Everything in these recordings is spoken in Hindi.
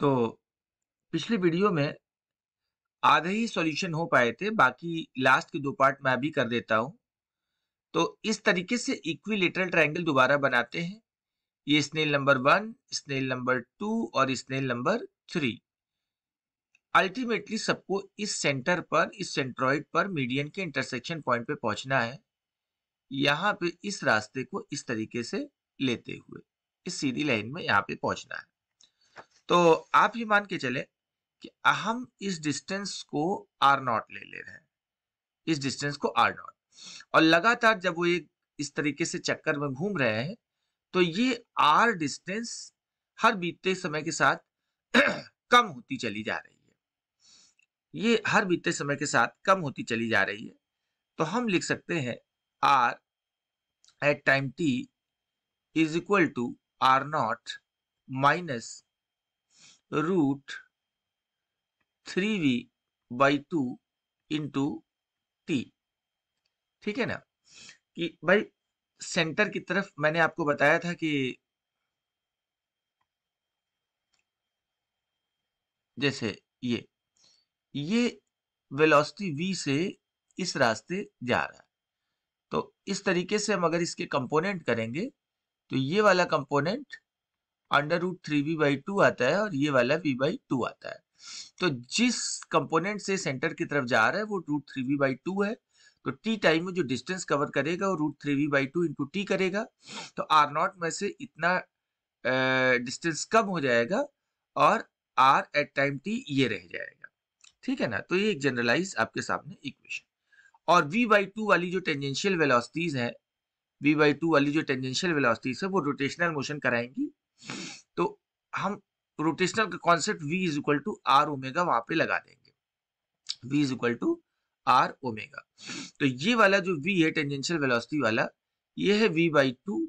तो पिछली वीडियो में आधे ही सॉल्यूशन हो पाए थे बाकी लास्ट के दो पार्ट मैं अभी कर देता हूं तो इस तरीके से इक्विलेटरल ट्रायंगल दोबारा बनाते हैं ये snail number one snail number two और स्नेल नंबर थ्री अल्टीमेटली सबको इस सेंटर पर इस सेंट्रॉइड पर मीडियन के इंटरसेक्शन पॉइंट पे पहुंचना है यहाँ पे इस रास्ते को इस तरीके से लेते हुए इस सीधी लाइन में यहाँ पे पहुंचना है तो आप ही मान के चले कि हम इस डिस्टेंस को आर नॉट ले ले रहे हैं इस डिस्टेंस को आर नॉट और लगातार जब वो एक इस तरीके से चक्कर में घूम रहे हैं तो ये आर डिस्टेंस हर बीतते समय के साथ कम होती चली जा रही है ये हर बीतते समय के साथ कम होती चली जा रही है तो हम लिख सकते हैं R at time T is equal to R not minus root three we by two into T ठीक है ना कि भाई सेंटर की तरफ मैंने आपको बताया था कि जैसे ये ये वेलोसिटी वी से इस रास्ते जा रहा है तो इस तरीके से हम अगर इसके कंपोनेंट करेंगे तो ये वाला component under root three we by two आता है और ये वाला वी बाई टू आता है तो जिस कंपोनेंट से सेंटर की तरफ जा रहा है वो root three we by two है तो टी टाइम में जो डिस्टेंस कवर करेगा वो root three we by two into T करेगा तो आर नॉट में से इतना डिस्टेंस कम हो जाएगा और आर एट टाइम टी ये रह जाएगा ठीक है ना तो ये एक जनरलाइज आपके सामने इक्वेशन और वी बाई टू वाली जो टेंजेंशियल वेलोसिटीज है वी बाई टू वाली जो टेंजेंशियल वेलोसिटीज है वो रोटेशनल मोशन कराएंगी तो हम रोटेशनल का concept v is equal to R omega वहां पे लगा देंगे v is equal to R omega तो ये वाला जो v है टेंजेंशियल वेलोसिटी वाला ये है v by two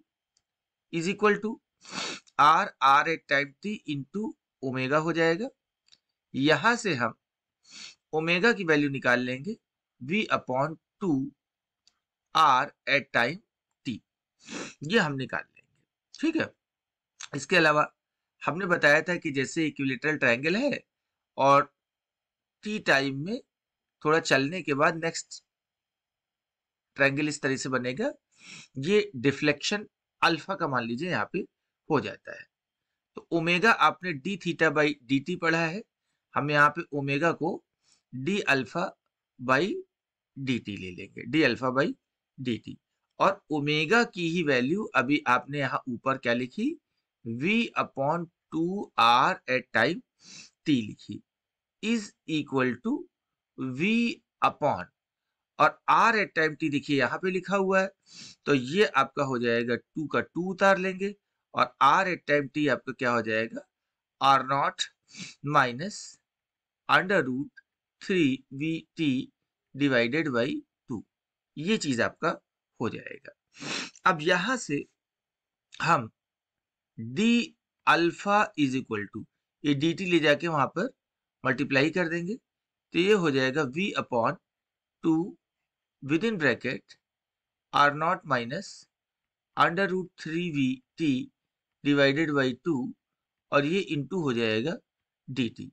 is equal to R R at time T into omega हो जाएगा यहां से हम ओमेगा की वैल्यू निकाल लेंगे v upon two are at time T ये हम निकाल लेंगे ठीक है इसके अलावा हमने बताया था कि जैसे इक्विलेटरल ट्रायंगल है और टी टाइम में थोड़ा चलने के बाद नेक्स्ट ट्रायंगल इस तरह से बनेगा ये डिफ्लेक्शन अल्फा का मान लीजिए यहाँ पे हो जाता है तो ओमेगा आपने d theta by d t पढ़ा है हम यहाँ पे ओमेगा को d alpha by d t ले लेंगे d alpha by d t और ओमेगा की ही वैल्यू अभी आपने यहाँ ऊपर क्या लिखी v upon two are at time t लिखी is equal to v upon और आर एट टाइम t देखिए यहां पे लिखा हुआ है तो ये आपका हो जाएगा टू का टू उतार लेंगे और आर एट टाइम टी आपका क्या हो जाएगा r not minus under root three v t divided by two ये चीज आपका हो जाएगा अब यहां से हम d alpha is equal to ये डी टी ले जाके वहां पर मल्टीप्लाई कर देंगे तो ये हो जाएगा v upon two within bracket r not minus under root three v t divided by two और ये इनटू हो जाएगा डी टी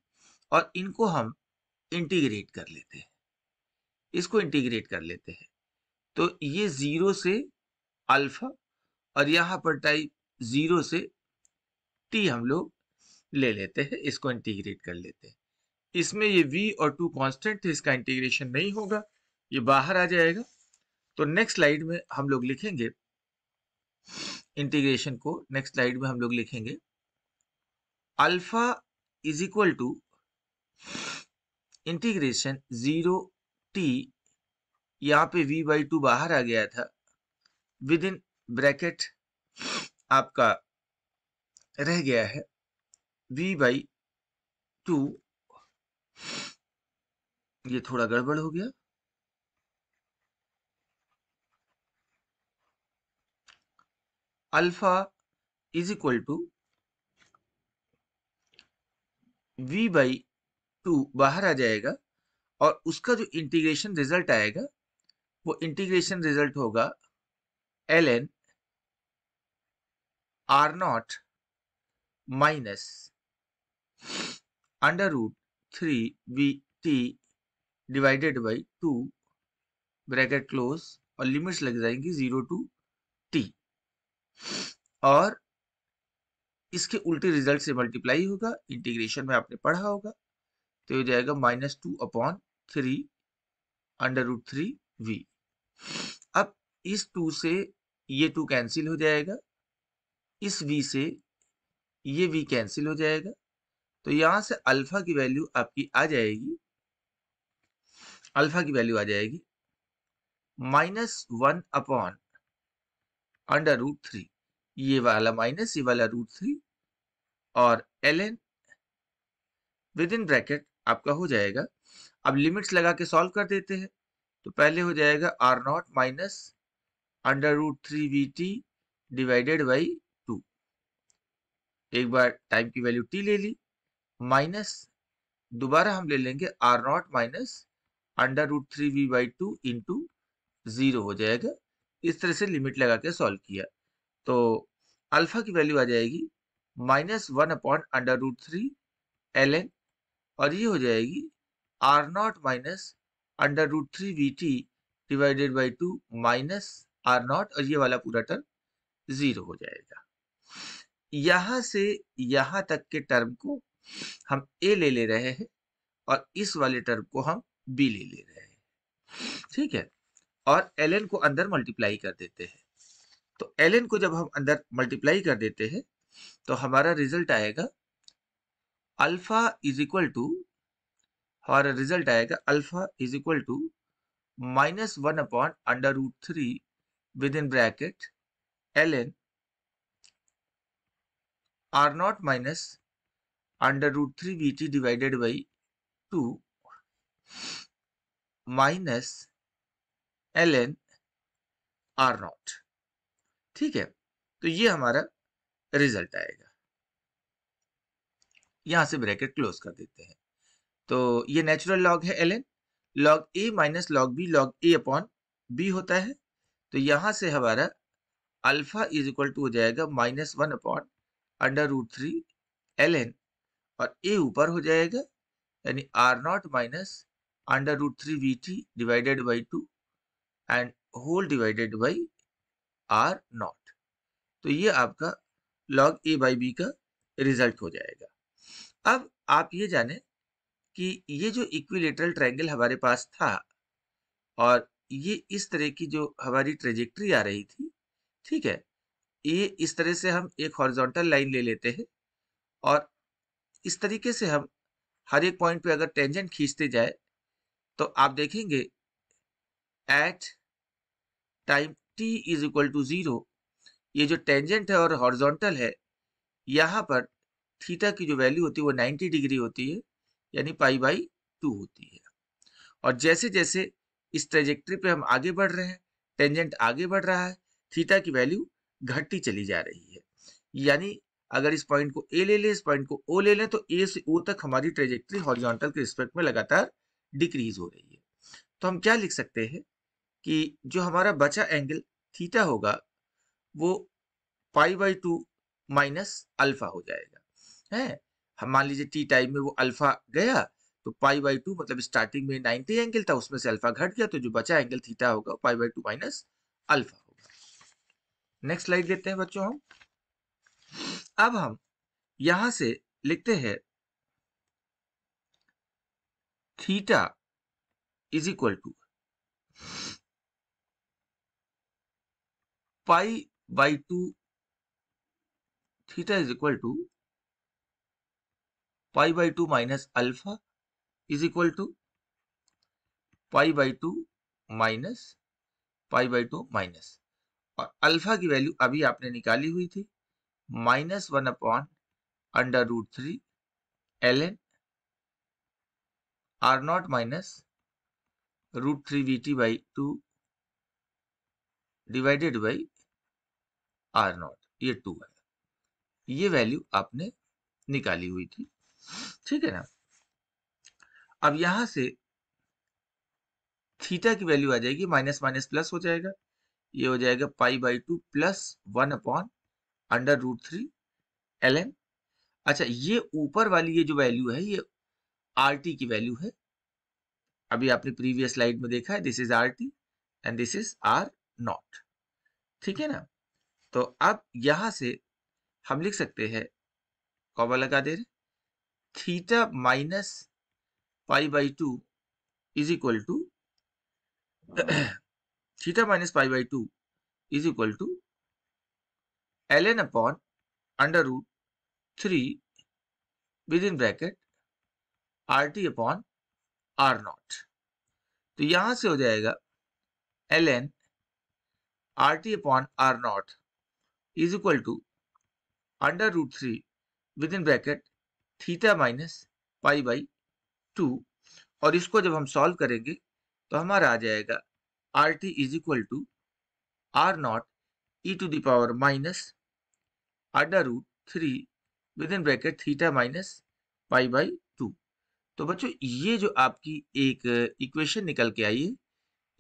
और इनको हम इंटीग्रेट कर लेते हैं इसको इंटीग्रेट कर लेते हैं तो ये ज़ीरो से अल्फा और यहाँ पर टाइप ज़ीरो से टी हम लोग ले लेते हैं इसको इंटीग्रेट कर लेते हैं इसमें ये वी और टू कांस्टेंट थे इसका इंटीग्रेशन नहीं होगा ये बाहर आ जाएगा तो नेक्स्ट स्लाइड में हम लोग लिखेंगे इंटीग्रेशन को नेक्स्ट स्लाइड में हम लोग लिखेंगे alpha is equal to integration zero t यहां पे वी बाई टू बाहर आ गया था विद इन ब्रैकेट आपका रह गया है वी बाई टू ये थोड़ा गड़बड़ हो गया alpha is equal to v by two बाहर आ जाएगा और उसका जो इंटीग्रेशन रिजल्ट आएगा वो इंटीग्रेशन रिजल्ट होगा l n r not minus under root three v t divided by two bracket close और लिमिट्स लग जाएंगी जीरो टू टी और इसके उल्टे रिजल्ट से मल्टीप्लाई होगा इंटीग्रेशन में आपने पढ़ा होगा तो ये जाएगा minus two upon three under root three v अब इस टू से ये टू कैंसिल हो जाएगा इस वी से ये वी कैंसिल हो जाएगा तो यहां से अल्फा की वैल्यू आपकी आ जाएगी अल्फा की वैल्यू आ जाएगी minus one upon under root three ये वाला माइनस ये वाला रूट थ्री और l n within bracket आपका हो जाएगा अब लिमिट्स लगा के सॉल्व कर देते हैं तो पहले हो जाएगा r not minus under root three v t divided by एक बार टाइम की वैल्यू टी ले ली माइनस दोबारा हम ले लेंगे r not minus under root three we by two into zero हो जाएगा इस तरह से लिमिट लगा के सॉल्व किया तो अल्फा की वैल्यू आ जाएगी minus one upon under root three l n और ये हो जाएगी r not minus under root three v t divided by two minus r naught और ये वाला पूरा टर्म ज़ीरो हो जाएगा यहां से यहां तक के टर्म को हम ए ले ले रहे हैं और इस वाले टर्म को हम बी ले ले रहे हैं ठीक है और एल को अंदर मल्टीप्लाई कर देते हैं तो एल को जब हम अंदर मल्टीप्लाई कर देते हैं तो हमारा रिजल्ट आएगा अल्फा इज इक्वल टू हमारा रिजल्ट आएगा alpha is equal to minus one upon under root three within bracket l n r not minus under root three v t divided by two minus n r naught ठीक है तो ये हमारा रिजल्ट आएगा यहां से ब्रैकेट क्लोज कर देते हैं तो ये नेचुरल लॉग है n log a minus log b log a upon b होता है तो यहां से हमारा अल्फा इज इक्वल टू हो जाएगा minus one upon under root three l n और ए ऊपर हो जाएगा यानी r not minus under root three v t divided by two and whole divided by r naught तो ये आपका लॉग ए बाई बी का रिजल्ट हो जाएगा अब आप ये जाने कि ये जो इक्विलेटरल ट्रायंगल हमारे पास था और ये इस तरह की जो हमारी ट्रेजेक्ट्री आ रही थी ठीक है ए इस तरह से हम एक हॉरिजॉन्टल लाइन ले लेते हैं और इस तरीके से हम हर एक पॉइंट पे अगर टेंजेंट खींचते जाए तो आप देखेंगे at time T is equal to zero ये जो टेंजेंट है और हॉर्जोंटल है यहाँ पर थीटा की जो वैल्यू होती है वो 90 डिग्री होती है यानी पाई बाई टू होती है और जैसे जैसे इस ट्रेजेक्ट्री पे हम आगे बढ़ रहे हैं टेंजेंट आगे बढ़ रहा है थीटा की वैल्यू घटती चली जा रही है यानी अगर इस पॉइंट को ए ले ले इस पॉइंट को ओ ले लें तो ए से ओ तक हमारी ट्रेजेक्ट्री हॉरिजॉन्टल के रिस्पेक्ट में लगातार डिक्रीज हो रही है तो हम क्या लिख सकते हैं कि जो हमारा बचा एंगल थीटा होगा वो pi by two minus alpha हो जाएगा है हम मान लीजिए टी टाइम में वो अल्फा गया तो पाई बाई टू मतलब स्टार्टिंग में 90 एंगल था उसमें से अल्फा घट गया तो जो बचा एंगल थीटा होगा pi by two minus alpha next slide लेते हैं बच्चों हम अब हम यहां से लिखते हैं theta is equal to pi by two theta is equal to pi by two minus alpha is equal to pi by two minus pi by two minus और अल्फा की वैल्यू अभी आपने निकाली हुई थी minus one upon under root three l n r not minus root three v t by two divided by r naught ये टू है ये वैल्यू आपने निकाली हुई थी ठीक है ना अब यहां से थीटा की वैल्यू आ जाएगी माइनस माइनस प्लस हो जाएगा ये हो जाएगा pi by two plus one upon under root three l m अच्छा ये ऊपर वाली ये जो वैल्यू है ये आर टी की वैल्यू है अभी आपने प्रीवियस स्लाइड में देखा है this is r t and this is r naught ठीक है ना तो अब यहां से हम लिख सकते हैं कौवा लगा दे रहे theta minus pi by two is equal to theta minus pi by 2 is equal to ln upon under root 3 within bracket rt upon r naught तो यहां से हो जाएगा ln rt upon r naught is equal to under root 3 within bracket theta minus pi by two और इसको जब हम सॉल्व करेंगे तो हमारा आ जाएगा RT is equal to R naught e to the power minus under root 3 within bracket theta minus pi by two तो बच्चों ये जो आपकी एक इक्वेशन uh, निकल के आई है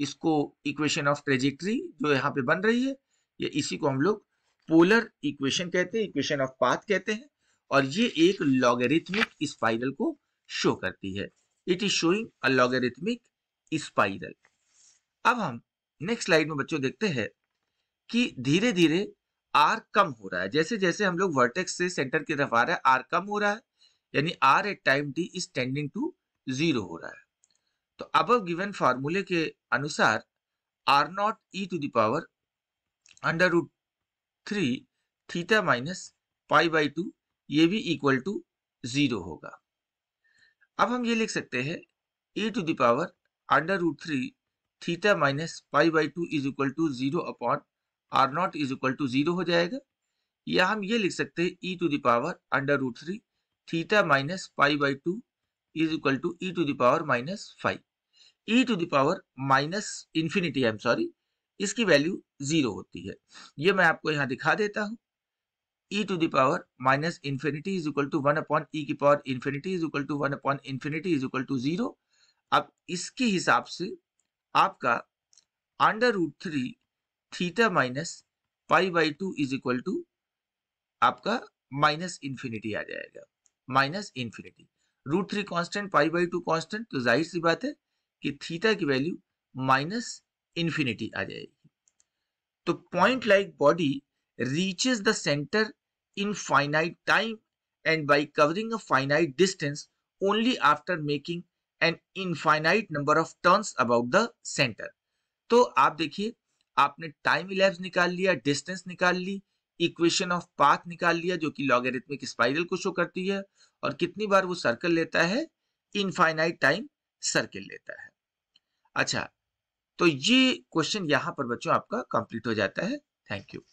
इसको इक्वेशन ऑफ ट्रेजेक्ट्री जो यहाँ पे बन रही है ये इसी को हम लोग पोलर इक्वेशन कहते हैं इक्वेशन ऑफ पाथ कहते हैं और ये एक लॉगरिथमिक स्पाइरल को शो करती है it is showing a logarithmic spiral अब हम नेक्स्ट स्लाइड में बच्चों देखते हैं कि धीरे धीरे आर कम हो रहा है जैसे जैसे हम लोग वर्टेक्स से सेंटर की तरफ आ रहे हैं आर कम हो रहा है यानी r at time d is tending to zero हो रहा है तो अब गिवन फार्मूले के अनुसार r naught e to the power under root three theta minus pi by two ये भी इक्वल टू जीरो होगा अब हम ये लिख सकते हैं e to the power under root three theta minus pi by two is equal to zero upon r naught is equal to zero हो जाएगा या हम ये लिख सकते हैं e to the power under root three theta minus pi by two is equal to e to the power minus five e to the power minus infinity I am sorry इसकी वैल्यू जीरो होती है ये मैं आपको यहाँ दिखा देता हूँ e to the power minus infinity is equal to 1 upon e की power infinity is equal to 1 upon infinity is equal to zero अब इसके हिसाब से आपका under root three theta minus pi by two is equal to आपका माइनस इन्फिनिटी आ जाएगा minus infinity root three constant pi by two constant तो जाहिर सी बात है कि थीटा की वैल्यू माइनस इन्फिनिटी आ जाएगी तो point like body reaches the centre in finite time and by covering a finite distance only after making an infinite number of turns about the centre तो आप देखिए आपने टाइम इलेप्स निकाल लिया डिस्टेंस निकाल ली इक्वेशन ऑफ पाथ निकाल लिया जो कि लॉगेरिथमिक स्पाइरल को शो करती है और कितनी बार वो सर्कल लेता है इनफाइनाइट टाइम सर्कल लेता है अच्छा तो ये क्वेश्चन यहां पर बच्चों आपका कंप्लीट हो जाता है थैंक यू